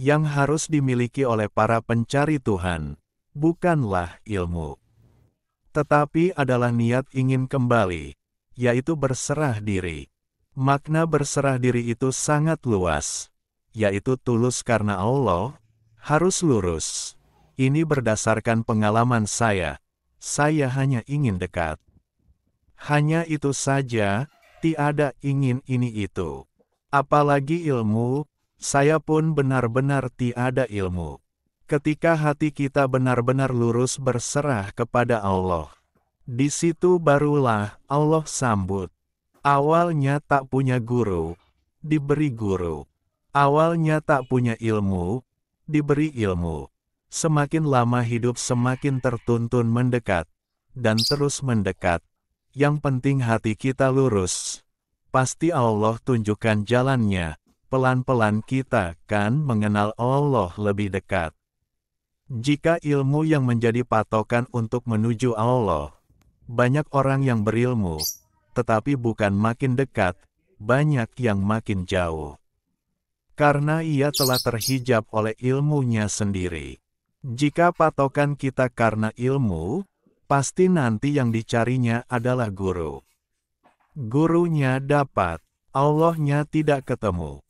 yang harus dimiliki oleh para pencari Tuhan, bukanlah ilmu. Tetapi adalah niat ingin kembali, yaitu berserah diri. Makna berserah diri itu sangat luas, yaitu tulus karena Allah, harus lurus. Ini berdasarkan pengalaman saya, saya hanya ingin dekat. Hanya itu saja, tiada ingin ini itu. Apalagi ilmu, saya pun benar-benar tiada ilmu. Ketika hati kita benar-benar lurus berserah kepada Allah, di situ barulah Allah sambut. Awalnya tak punya guru, diberi guru. Awalnya tak punya ilmu, diberi ilmu. Semakin lama hidup semakin tertuntun mendekat, dan terus mendekat. Yang penting hati kita lurus. Pasti Allah tunjukkan jalannya, pelan-pelan kita kan mengenal Allah lebih dekat. Jika ilmu yang menjadi patokan untuk menuju Allah, banyak orang yang berilmu, tetapi bukan makin dekat, banyak yang makin jauh. Karena ia telah terhijab oleh ilmunya sendiri. Jika patokan kita karena ilmu, pasti nanti yang dicarinya adalah guru. Gurunya dapat, Allahnya tidak ketemu.